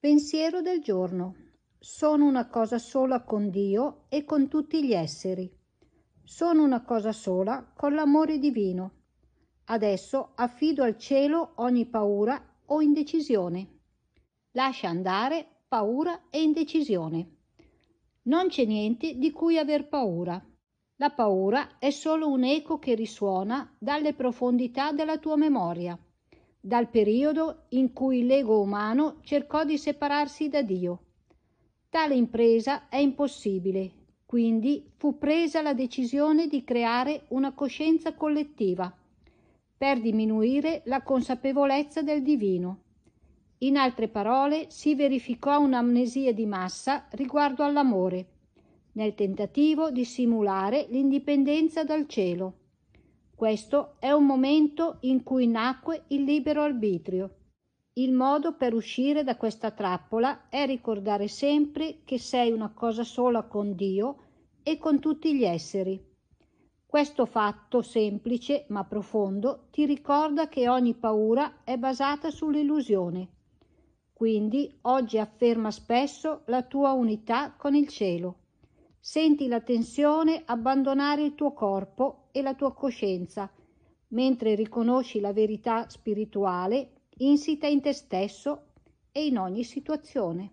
Pensiero del giorno. Sono una cosa sola con Dio e con tutti gli esseri. Sono una cosa sola con l'amore divino. Adesso affido al cielo ogni paura o indecisione. Lascia andare paura e indecisione. Non c'è niente di cui aver paura. La paura è solo un eco che risuona dalle profondità della tua memoria dal periodo in cui l'ego umano cercò di separarsi da Dio. Tale impresa è impossibile, quindi fu presa la decisione di creare una coscienza collettiva per diminuire la consapevolezza del divino. In altre parole, si verificò un'amnesia di massa riguardo all'amore, nel tentativo di simulare l'indipendenza dal cielo. Questo è un momento in cui nacque il libero arbitrio. Il modo per uscire da questa trappola è ricordare sempre che sei una cosa sola con Dio e con tutti gli esseri. Questo fatto semplice ma profondo ti ricorda che ogni paura è basata sull'illusione. Quindi oggi afferma spesso la tua unità con il cielo. Senti la tensione abbandonare il tuo corpo e la tua coscienza, mentre riconosci la verità spirituale insita in te stesso e in ogni situazione.